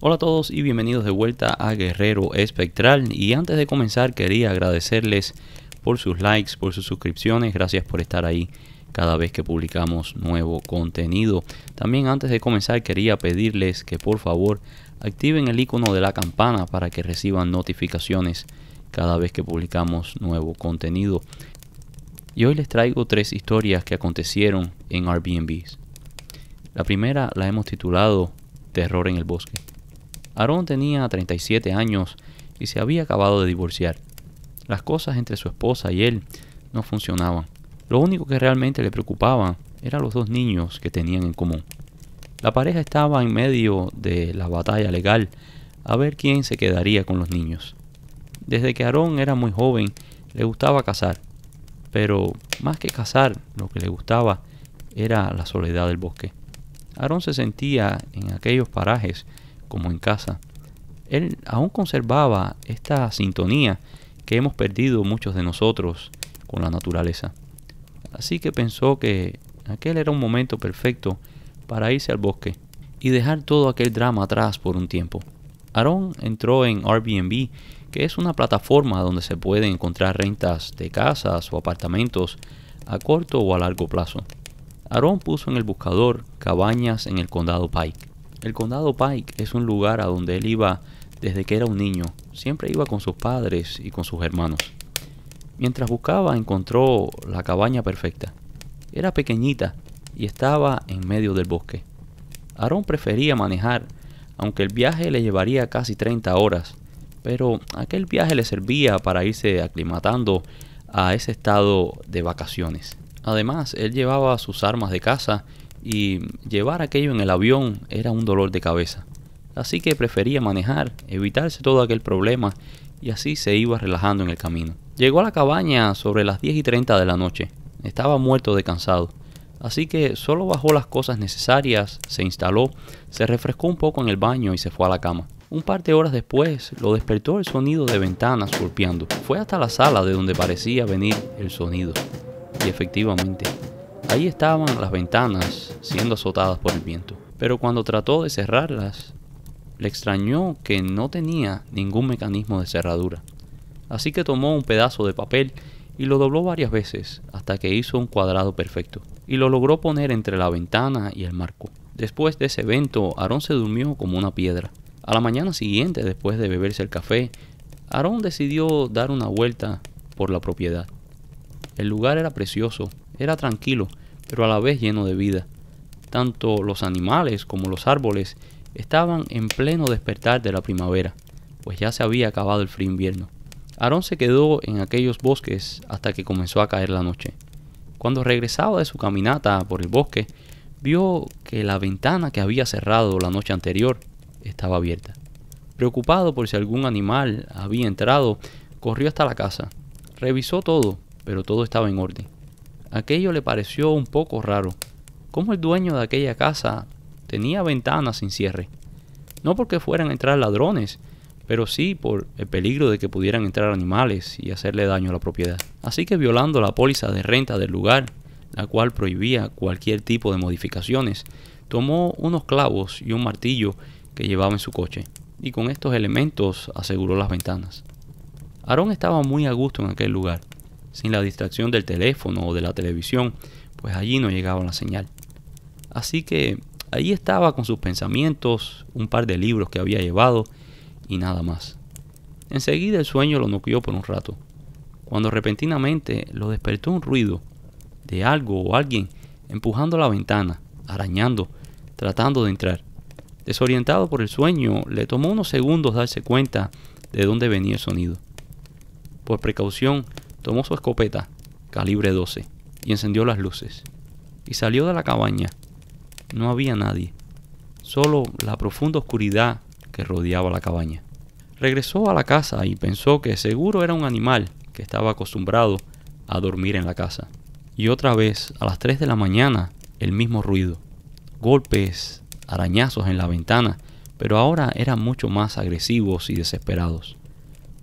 Hola a todos y bienvenidos de vuelta a Guerrero Espectral y antes de comenzar quería agradecerles por sus likes, por sus suscripciones, gracias por estar ahí cada vez que publicamos nuevo contenido. También antes de comenzar quería pedirles que por favor activen el icono de la campana para que reciban notificaciones cada vez que publicamos nuevo contenido. Y hoy les traigo tres historias que acontecieron en Airbnb. La primera la hemos titulado Terror en el bosque. Aarón tenía 37 años y se había acabado de divorciar. Las cosas entre su esposa y él no funcionaban. Lo único que realmente le preocupaba eran los dos niños que tenían en común. La pareja estaba en medio de la batalla legal a ver quién se quedaría con los niños. Desde que Aarón era muy joven le gustaba cazar, pero más que cazar lo que le gustaba era la soledad del bosque. Aarón se sentía en aquellos parajes como en casa. Él aún conservaba esta sintonía que hemos perdido muchos de nosotros con la naturaleza. Así que pensó que aquel era un momento perfecto para irse al bosque y dejar todo aquel drama atrás por un tiempo. Aaron entró en Airbnb, que es una plataforma donde se pueden encontrar rentas de casas o apartamentos a corto o a largo plazo. Aaron puso en el buscador cabañas en el condado Pike el condado Pike es un lugar a donde él iba desde que era un niño. Siempre iba con sus padres y con sus hermanos. Mientras buscaba encontró la cabaña perfecta. Era pequeñita y estaba en medio del bosque. Aaron prefería manejar, aunque el viaje le llevaría casi 30 horas, pero aquel viaje le servía para irse aclimatando a ese estado de vacaciones. Además, él llevaba sus armas de caza y llevar aquello en el avión era un dolor de cabeza. Así que prefería manejar, evitarse todo aquel problema y así se iba relajando en el camino. Llegó a la cabaña sobre las 10 y 30 de la noche. Estaba muerto de cansado. Así que solo bajó las cosas necesarias, se instaló, se refrescó un poco en el baño y se fue a la cama. Un par de horas después lo despertó el sonido de ventanas golpeando. Fue hasta la sala de donde parecía venir el sonido. Y efectivamente Ahí estaban las ventanas siendo azotadas por el viento, pero cuando trató de cerrarlas, le extrañó que no tenía ningún mecanismo de cerradura. Así que tomó un pedazo de papel y lo dobló varias veces hasta que hizo un cuadrado perfecto y lo logró poner entre la ventana y el marco. Después de ese evento, Aarón se durmió como una piedra. A la mañana siguiente, después de beberse el café, Aarón decidió dar una vuelta por la propiedad. El lugar era precioso era tranquilo, pero a la vez lleno de vida. Tanto los animales como los árboles estaban en pleno despertar de la primavera, pues ya se había acabado el frío invierno. Aarón se quedó en aquellos bosques hasta que comenzó a caer la noche. Cuando regresaba de su caminata por el bosque, vio que la ventana que había cerrado la noche anterior estaba abierta. Preocupado por si algún animal había entrado, corrió hasta la casa. Revisó todo, pero todo estaba en orden. Aquello le pareció un poco raro. ¿Cómo el dueño de aquella casa tenía ventanas sin cierre? No porque fueran a entrar ladrones, pero sí por el peligro de que pudieran entrar animales y hacerle daño a la propiedad. Así que violando la póliza de renta del lugar, la cual prohibía cualquier tipo de modificaciones, tomó unos clavos y un martillo que llevaba en su coche, y con estos elementos aseguró las ventanas. Aarón estaba muy a gusto en aquel lugar sin la distracción del teléfono o de la televisión, pues allí no llegaba la señal. Así que allí estaba con sus pensamientos, un par de libros que había llevado y nada más. Enseguida el sueño lo noqueó por un rato, cuando repentinamente lo despertó un ruido de algo o alguien empujando la ventana, arañando, tratando de entrar. Desorientado por el sueño, le tomó unos segundos darse cuenta de dónde venía el sonido. Por precaución, tomó su escopeta, calibre 12, y encendió las luces, y salió de la cabaña. No había nadie, solo la profunda oscuridad que rodeaba la cabaña. Regresó a la casa y pensó que seguro era un animal que estaba acostumbrado a dormir en la casa. Y otra vez, a las 3 de la mañana, el mismo ruido. Golpes, arañazos en la ventana, pero ahora eran mucho más agresivos y desesperados.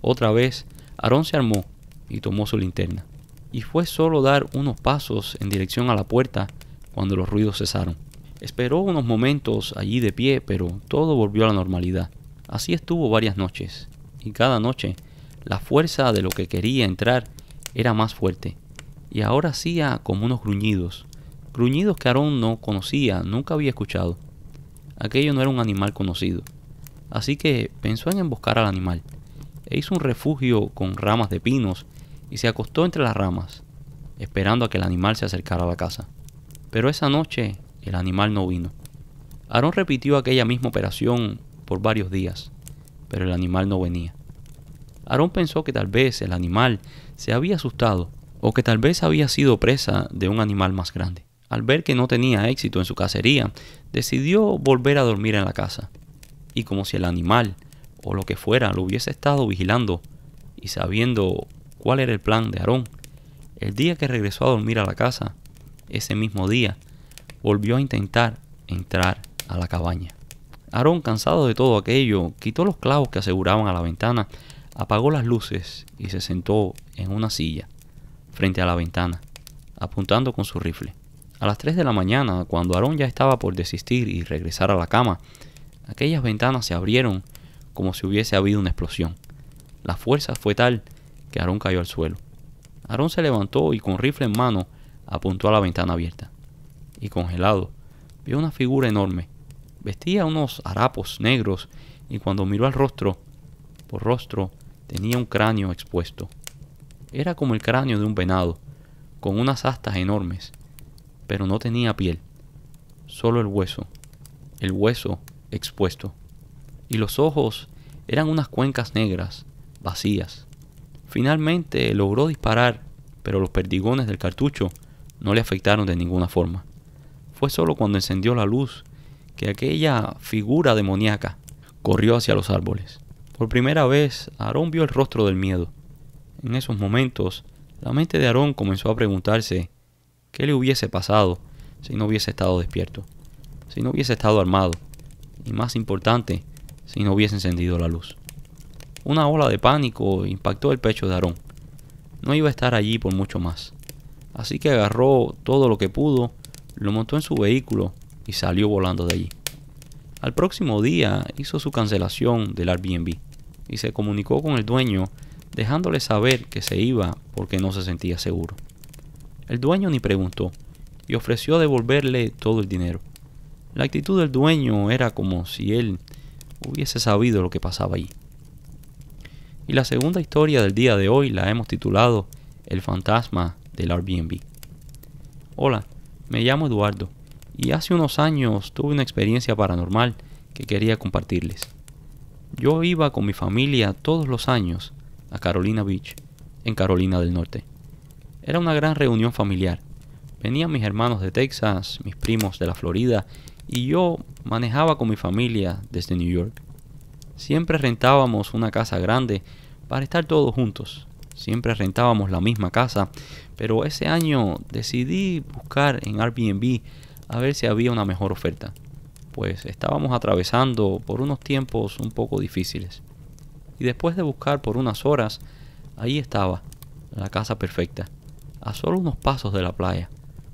Otra vez, Aarón se armó y tomó su linterna. Y fue solo dar unos pasos en dirección a la puerta cuando los ruidos cesaron. Esperó unos momentos allí de pie, pero todo volvió a la normalidad. Así estuvo varias noches, y cada noche la fuerza de lo que quería entrar era más fuerte, y ahora hacía como unos gruñidos, gruñidos que Aarón no conocía, nunca había escuchado. Aquello no era un animal conocido, así que pensó en emboscar al animal, e hizo un refugio con ramas de pinos y se acostó entre las ramas, esperando a que el animal se acercara a la casa. Pero esa noche el animal no vino. Aarón repitió aquella misma operación por varios días, pero el animal no venía. Aarón pensó que tal vez el animal se había asustado o que tal vez había sido presa de un animal más grande. Al ver que no tenía éxito en su cacería, decidió volver a dormir en la casa. Y como si el animal o lo que fuera lo hubiese estado vigilando y sabiendo cuál era el plan de Aarón. El día que regresó a dormir a la casa, ese mismo día, volvió a intentar entrar a la cabaña. Aarón, cansado de todo aquello, quitó los clavos que aseguraban a la ventana, apagó las luces y se sentó en una silla frente a la ventana, apuntando con su rifle. A las 3 de la mañana, cuando Aarón ya estaba por desistir y regresar a la cama, aquellas ventanas se abrieron como si hubiese habido una explosión. La fuerza fue tal Aarón cayó al suelo. Aarón se levantó y con rifle en mano apuntó a la ventana abierta. Y congelado, vio una figura enorme. Vestía unos harapos negros y cuando miró al rostro, por rostro, tenía un cráneo expuesto. Era como el cráneo de un venado, con unas astas enormes, pero no tenía piel, solo el hueso, el hueso expuesto. Y los ojos eran unas cuencas negras, vacías. Finalmente logró disparar, pero los perdigones del cartucho no le afectaron de ninguna forma. Fue solo cuando encendió la luz que aquella figura demoníaca corrió hacia los árboles. Por primera vez, Aarón vio el rostro del miedo. En esos momentos, la mente de Aarón comenzó a preguntarse qué le hubiese pasado si no hubiese estado despierto, si no hubiese estado armado, y más importante, si no hubiese encendido la luz. Una ola de pánico impactó el pecho de Aarón. No iba a estar allí por mucho más. Así que agarró todo lo que pudo, lo montó en su vehículo y salió volando de allí. Al próximo día hizo su cancelación del Airbnb y se comunicó con el dueño dejándole saber que se iba porque no se sentía seguro. El dueño ni preguntó y ofreció devolverle todo el dinero. La actitud del dueño era como si él hubiese sabido lo que pasaba allí. Y la segunda historia del día de hoy la hemos titulado El fantasma del Airbnb. Hola, me llamo Eduardo y hace unos años tuve una experiencia paranormal que quería compartirles. Yo iba con mi familia todos los años a Carolina Beach, en Carolina del Norte. Era una gran reunión familiar. Venían mis hermanos de Texas, mis primos de la Florida y yo manejaba con mi familia desde New York. Siempre rentábamos una casa grande para estar todos juntos. Siempre rentábamos la misma casa, pero ese año decidí buscar en Airbnb a ver si había una mejor oferta, pues estábamos atravesando por unos tiempos un poco difíciles. Y después de buscar por unas horas, ahí estaba, la casa perfecta, a solo unos pasos de la playa,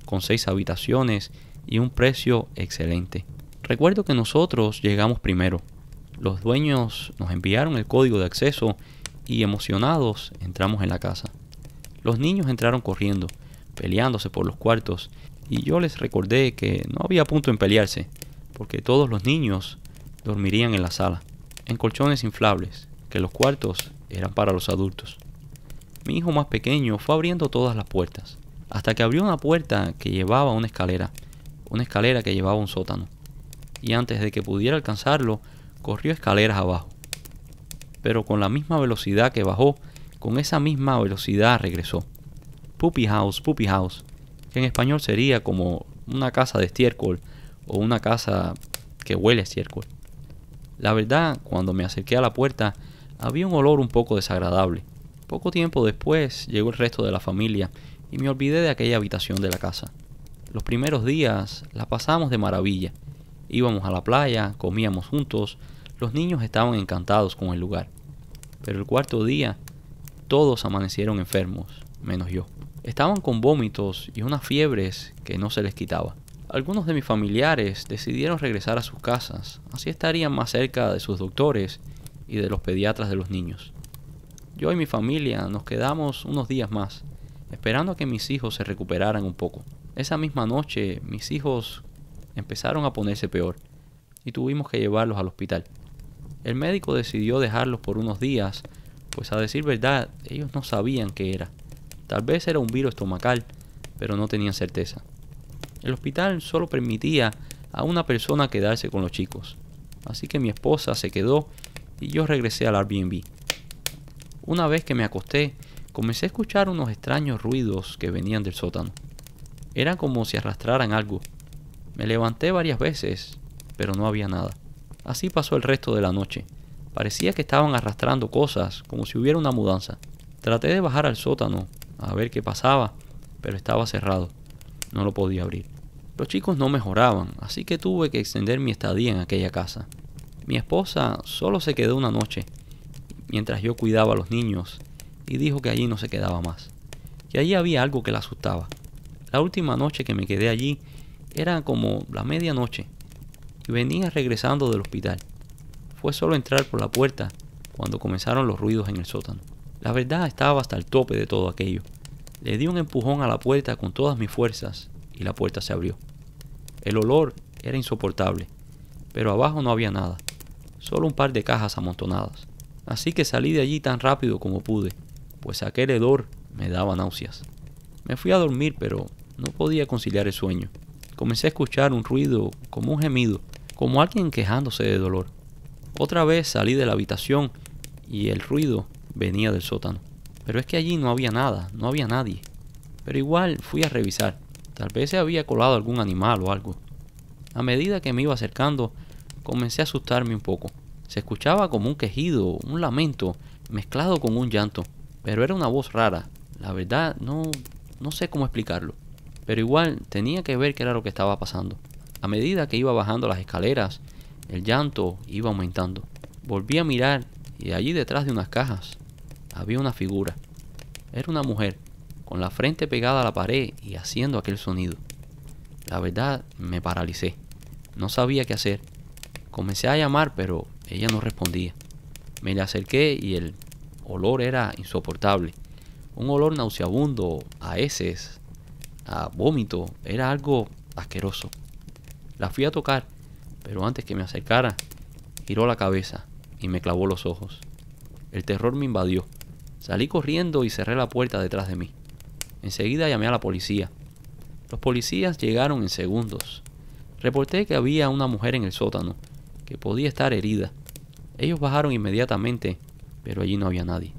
con seis habitaciones y un precio excelente. Recuerdo que nosotros llegamos primero, los dueños nos enviaron el código de acceso y emocionados entramos en la casa. Los niños entraron corriendo, peleándose por los cuartos, y yo les recordé que no había punto en pelearse, porque todos los niños dormirían en la sala, en colchones inflables, que los cuartos eran para los adultos. Mi hijo más pequeño fue abriendo todas las puertas, hasta que abrió una puerta que llevaba a una escalera, una escalera que llevaba a un sótano. Y antes de que pudiera alcanzarlo, corrió escaleras abajo. Pero con la misma velocidad que bajó, con esa misma velocidad regresó. Puppy House, Puppy House, que en español sería como una casa de estiércol o una casa que huele a estiércol. La verdad, cuando me acerqué a la puerta, había un olor un poco desagradable. Poco tiempo después llegó el resto de la familia y me olvidé de aquella habitación de la casa. Los primeros días la pasamos de maravilla. Íbamos a la playa, comíamos juntos, los niños estaban encantados con el lugar. Pero el cuarto día, todos amanecieron enfermos, menos yo. Estaban con vómitos y unas fiebres que no se les quitaba. Algunos de mis familiares decidieron regresar a sus casas, así estarían más cerca de sus doctores y de los pediatras de los niños. Yo y mi familia nos quedamos unos días más, esperando a que mis hijos se recuperaran un poco. Esa misma noche mis hijos empezaron a ponerse peor y tuvimos que llevarlos al hospital. El médico decidió dejarlos por unos días, pues a decir verdad, ellos no sabían qué era. Tal vez era un virus estomacal, pero no tenían certeza. El hospital solo permitía a una persona quedarse con los chicos, así que mi esposa se quedó y yo regresé al Airbnb. Una vez que me acosté, comencé a escuchar unos extraños ruidos que venían del sótano. Era como si arrastraran algo, me levanté varias veces, pero no había nada. Así pasó el resto de la noche. Parecía que estaban arrastrando cosas, como si hubiera una mudanza. Traté de bajar al sótano, a ver qué pasaba, pero estaba cerrado. No lo podía abrir. Los chicos no mejoraban, así que tuve que extender mi estadía en aquella casa. Mi esposa solo se quedó una noche, mientras yo cuidaba a los niños, y dijo que allí no se quedaba más, que allí había algo que la asustaba. La última noche que me quedé allí, era como la medianoche y venía regresando del hospital. Fue solo entrar por la puerta cuando comenzaron los ruidos en el sótano. La verdad estaba hasta el tope de todo aquello. Le di un empujón a la puerta con todas mis fuerzas y la puerta se abrió. El olor era insoportable, pero abajo no había nada, solo un par de cajas amontonadas. Así que salí de allí tan rápido como pude, pues aquel hedor me daba náuseas. Me fui a dormir, pero no podía conciliar el sueño. Comencé a escuchar un ruido como un gemido, como alguien quejándose de dolor. Otra vez salí de la habitación y el ruido venía del sótano. Pero es que allí no había nada, no había nadie. Pero igual fui a revisar. Tal vez se había colado algún animal o algo. A medida que me iba acercando, comencé a asustarme un poco. Se escuchaba como un quejido, un lamento, mezclado con un llanto. Pero era una voz rara. La verdad, no, no sé cómo explicarlo pero igual tenía que ver qué era lo que estaba pasando. A medida que iba bajando las escaleras, el llanto iba aumentando. Volví a mirar y allí detrás de unas cajas había una figura. Era una mujer, con la frente pegada a la pared y haciendo aquel sonido. La verdad, me paralicé. No sabía qué hacer. Comencé a llamar, pero ella no respondía. Me le acerqué y el olor era insoportable. Un olor nauseabundo a heces a vómito, era algo asqueroso. La fui a tocar, pero antes que me acercara, giró la cabeza y me clavó los ojos. El terror me invadió. Salí corriendo y cerré la puerta detrás de mí. Enseguida llamé a la policía. Los policías llegaron en segundos. Reporté que había una mujer en el sótano, que podía estar herida. Ellos bajaron inmediatamente, pero allí no había nadie.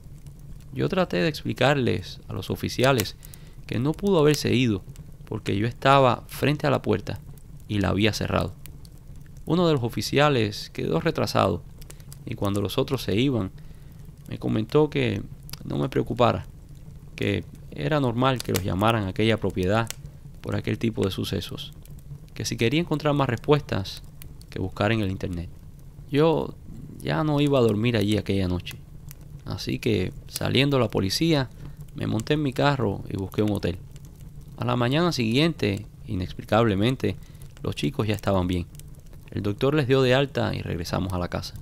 Yo traté de explicarles a los oficiales que no pudo haberse ido porque yo estaba frente a la puerta y la había cerrado. Uno de los oficiales quedó retrasado y cuando los otros se iban, me comentó que no me preocupara, que era normal que los llamaran a aquella propiedad por aquel tipo de sucesos, que si quería encontrar más respuestas, que buscar en el internet. Yo ya no iba a dormir allí aquella noche, así que saliendo la policía, me monté en mi carro y busqué un hotel. A la mañana siguiente, inexplicablemente, los chicos ya estaban bien. El doctor les dio de alta y regresamos a la casa.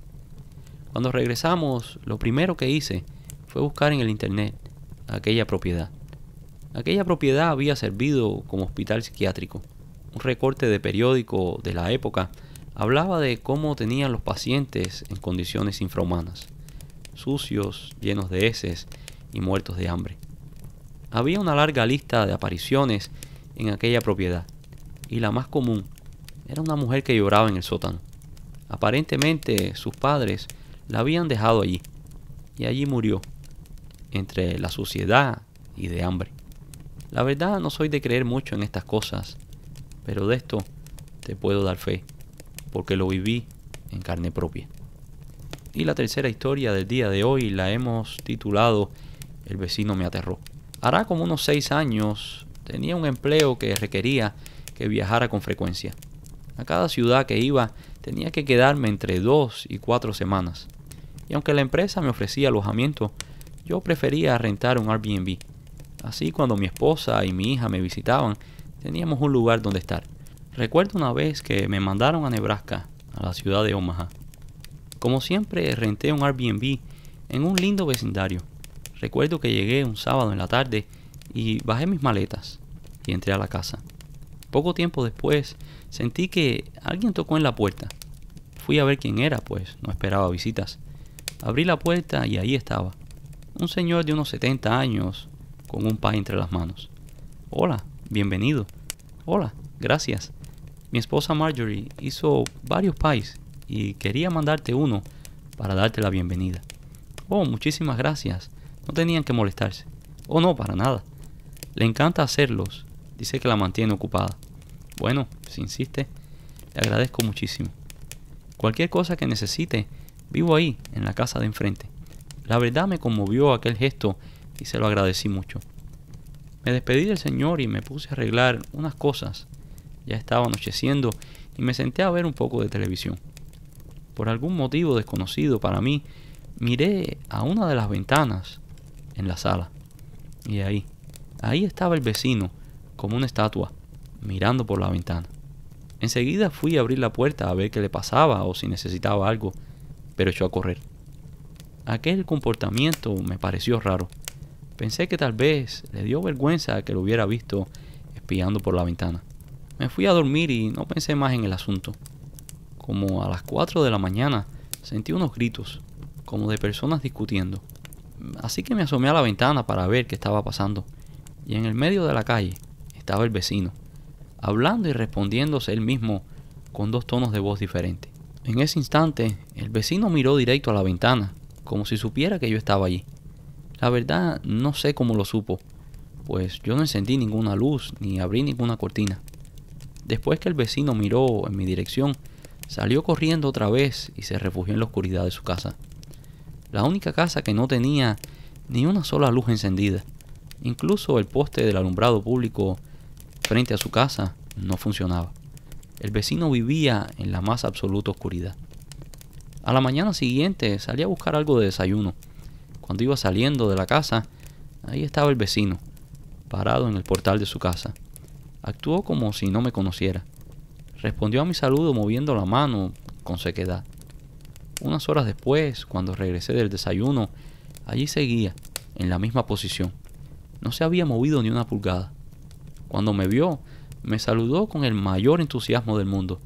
Cuando regresamos, lo primero que hice fue buscar en el internet aquella propiedad. Aquella propiedad había servido como hospital psiquiátrico. Un recorte de periódico de la época hablaba de cómo tenían los pacientes en condiciones infrahumanas, sucios, llenos de heces y muertos de hambre. Había una larga lista de apariciones en aquella propiedad, y la más común era una mujer que lloraba en el sótano. Aparentemente sus padres la habían dejado allí, y allí murió, entre la suciedad y de hambre. La verdad no soy de creer mucho en estas cosas, pero de esto te puedo dar fe, porque lo viví en carne propia. Y la tercera historia del día de hoy la hemos titulado el vecino me aterró. Hará como unos seis años tenía un empleo que requería que viajara con frecuencia. A cada ciudad que iba tenía que quedarme entre dos y cuatro semanas. Y aunque la empresa me ofrecía alojamiento, yo prefería rentar un Airbnb. Así cuando mi esposa y mi hija me visitaban, teníamos un lugar donde estar. Recuerdo una vez que me mandaron a Nebraska, a la ciudad de Omaha. Como siempre, renté un Airbnb en un lindo vecindario. Recuerdo que llegué un sábado en la tarde y bajé mis maletas y entré a la casa. Poco tiempo después sentí que alguien tocó en la puerta. Fui a ver quién era, pues no esperaba visitas. Abrí la puerta y ahí estaba. Un señor de unos 70 años con un pie entre las manos. Hola, bienvenido. Hola, gracias. Mi esposa Marjorie hizo varios pies y quería mandarte uno para darte la bienvenida. Oh, muchísimas gracias tenían que molestarse. O no, para nada. Le encanta hacerlos. Dice que la mantiene ocupada. Bueno, si insiste, le agradezco muchísimo. Cualquier cosa que necesite, vivo ahí, en la casa de enfrente. La verdad me conmovió aquel gesto y se lo agradecí mucho. Me despedí del señor y me puse a arreglar unas cosas. Ya estaba anocheciendo y me senté a ver un poco de televisión. Por algún motivo desconocido para mí, miré a una de las ventanas en la sala. Y ahí, ahí estaba el vecino, como una estatua, mirando por la ventana. Enseguida fui a abrir la puerta a ver qué le pasaba o si necesitaba algo, pero echó a correr. Aquel comportamiento me pareció raro. Pensé que tal vez le dio vergüenza que lo hubiera visto espiando por la ventana. Me fui a dormir y no pensé más en el asunto. Como a las 4 de la mañana sentí unos gritos, como de personas discutiendo. Así que me asomé a la ventana para ver qué estaba pasando. Y en el medio de la calle estaba el vecino, hablando y respondiéndose él mismo con dos tonos de voz diferentes. En ese instante, el vecino miró directo a la ventana, como si supiera que yo estaba allí. La verdad, no sé cómo lo supo, pues yo no encendí ninguna luz ni abrí ninguna cortina. Después que el vecino miró en mi dirección, salió corriendo otra vez y se refugió en la oscuridad de su casa la única casa que no tenía ni una sola luz encendida. Incluso el poste del alumbrado público frente a su casa no funcionaba. El vecino vivía en la más absoluta oscuridad. A la mañana siguiente salí a buscar algo de desayuno. Cuando iba saliendo de la casa, ahí estaba el vecino, parado en el portal de su casa. Actuó como si no me conociera. Respondió a mi saludo moviendo la mano con sequedad. Unas horas después, cuando regresé del desayuno, allí seguía, en la misma posición. No se había movido ni una pulgada. Cuando me vio, me saludó con el mayor entusiasmo del mundo.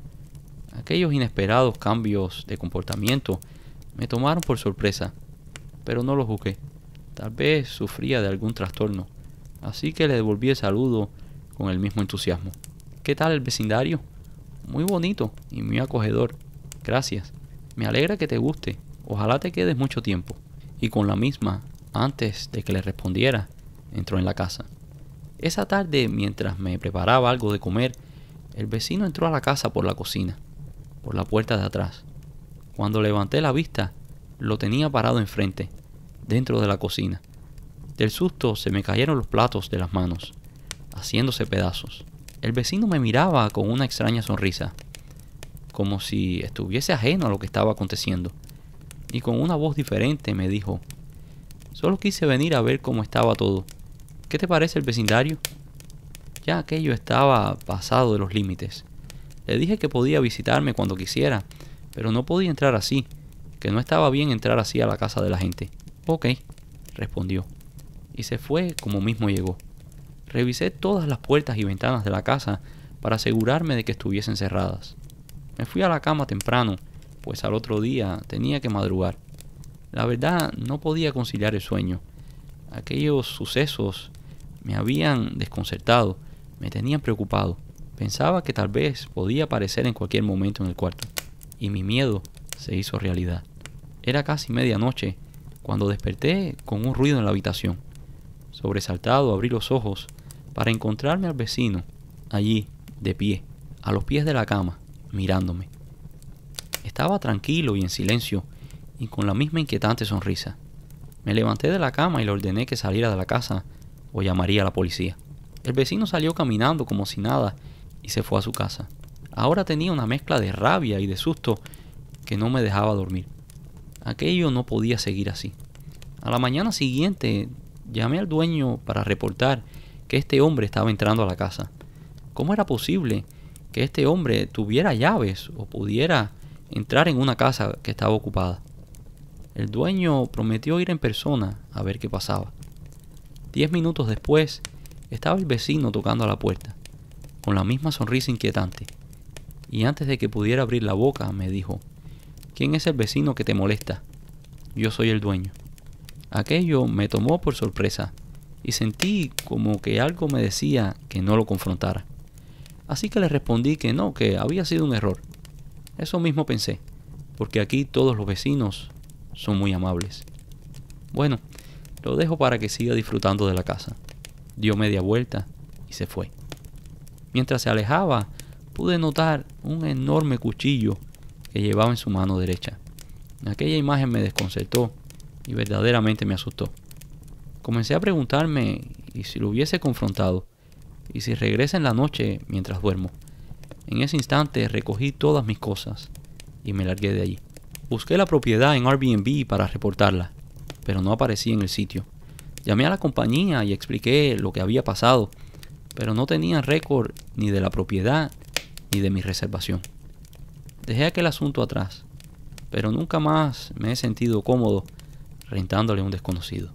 Aquellos inesperados cambios de comportamiento me tomaron por sorpresa, pero no lo juzgué. Tal vez sufría de algún trastorno, así que le devolví el saludo con el mismo entusiasmo. ¿Qué tal el vecindario? Muy bonito y muy acogedor. Gracias. Me alegra que te guste. Ojalá te quedes mucho tiempo. Y con la misma, antes de que le respondiera, entró en la casa. Esa tarde, mientras me preparaba algo de comer, el vecino entró a la casa por la cocina, por la puerta de atrás. Cuando levanté la vista, lo tenía parado enfrente, dentro de la cocina. Del susto se me cayeron los platos de las manos, haciéndose pedazos. El vecino me miraba con una extraña sonrisa como si estuviese ajeno a lo que estaba aconteciendo, y con una voz diferente me dijo, solo quise venir a ver cómo estaba todo. ¿Qué te parece el vecindario? Ya aquello estaba pasado de los límites. Le dije que podía visitarme cuando quisiera, pero no podía entrar así, que no estaba bien entrar así a la casa de la gente. Ok, respondió, y se fue como mismo llegó. Revisé todas las puertas y ventanas de la casa para asegurarme de que estuviesen cerradas. Me fui a la cama temprano, pues al otro día tenía que madrugar. La verdad no podía conciliar el sueño. Aquellos sucesos me habían desconcertado, me tenían preocupado. Pensaba que tal vez podía aparecer en cualquier momento en el cuarto, y mi miedo se hizo realidad. Era casi medianoche cuando desperté con un ruido en la habitación. Sobresaltado abrí los ojos para encontrarme al vecino, allí, de pie, a los pies de la cama, mirándome. Estaba tranquilo y en silencio, y con la misma inquietante sonrisa. Me levanté de la cama y le ordené que saliera de la casa o llamaría a la policía. El vecino salió caminando como si nada y se fue a su casa. Ahora tenía una mezcla de rabia y de susto que no me dejaba dormir. Aquello no podía seguir así. A la mañana siguiente llamé al dueño para reportar que este hombre estaba entrando a la casa. ¿Cómo era posible que este hombre tuviera llaves o pudiera entrar en una casa que estaba ocupada. El dueño prometió ir en persona a ver qué pasaba. Diez minutos después, estaba el vecino tocando a la puerta, con la misma sonrisa inquietante. Y antes de que pudiera abrir la boca, me dijo, ¿quién es el vecino que te molesta? Yo soy el dueño. Aquello me tomó por sorpresa y sentí como que algo me decía que no lo confrontara. Así que le respondí que no, que había sido un error. Eso mismo pensé, porque aquí todos los vecinos son muy amables. Bueno, lo dejo para que siga disfrutando de la casa. Dio media vuelta y se fue. Mientras se alejaba, pude notar un enorme cuchillo que llevaba en su mano derecha. Aquella imagen me desconcertó y verdaderamente me asustó. Comencé a preguntarme y si lo hubiese confrontado, y si regresa en la noche mientras duermo. En ese instante recogí todas mis cosas y me largué de allí. Busqué la propiedad en Airbnb para reportarla, pero no aparecía en el sitio. Llamé a la compañía y expliqué lo que había pasado, pero no tenían récord ni de la propiedad ni de mi reservación. Dejé aquel asunto atrás, pero nunca más me he sentido cómodo rentándole a un desconocido.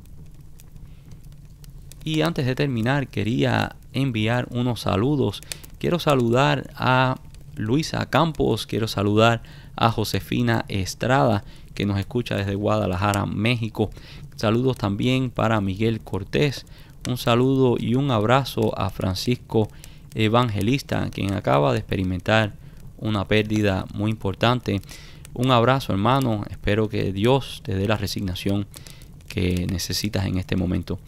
Y antes de terminar, quería enviar unos saludos. Quiero saludar a Luisa Campos, quiero saludar a Josefina Estrada, que nos escucha desde Guadalajara, México. Saludos también para Miguel Cortés. Un saludo y un abrazo a Francisco Evangelista, quien acaba de experimentar una pérdida muy importante. Un abrazo hermano, espero que Dios te dé la resignación que necesitas en este momento.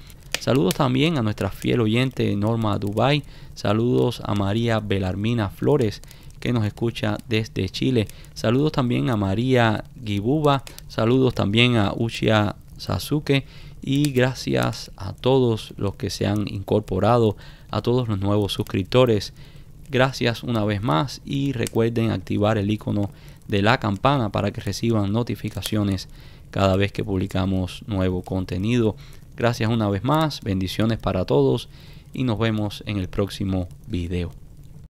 Saludos también a nuestra fiel oyente Norma Dubai. Saludos a María Belarmina Flores que nos escucha desde Chile. Saludos también a María Gibuba. Saludos también a Uchia Sasuke. Y gracias a todos los que se han incorporado, a todos los nuevos suscriptores. Gracias una vez más y recuerden activar el icono de la campana para que reciban notificaciones cada vez que publicamos nuevo contenido. Gracias una vez más, bendiciones para todos y nos vemos en el próximo video.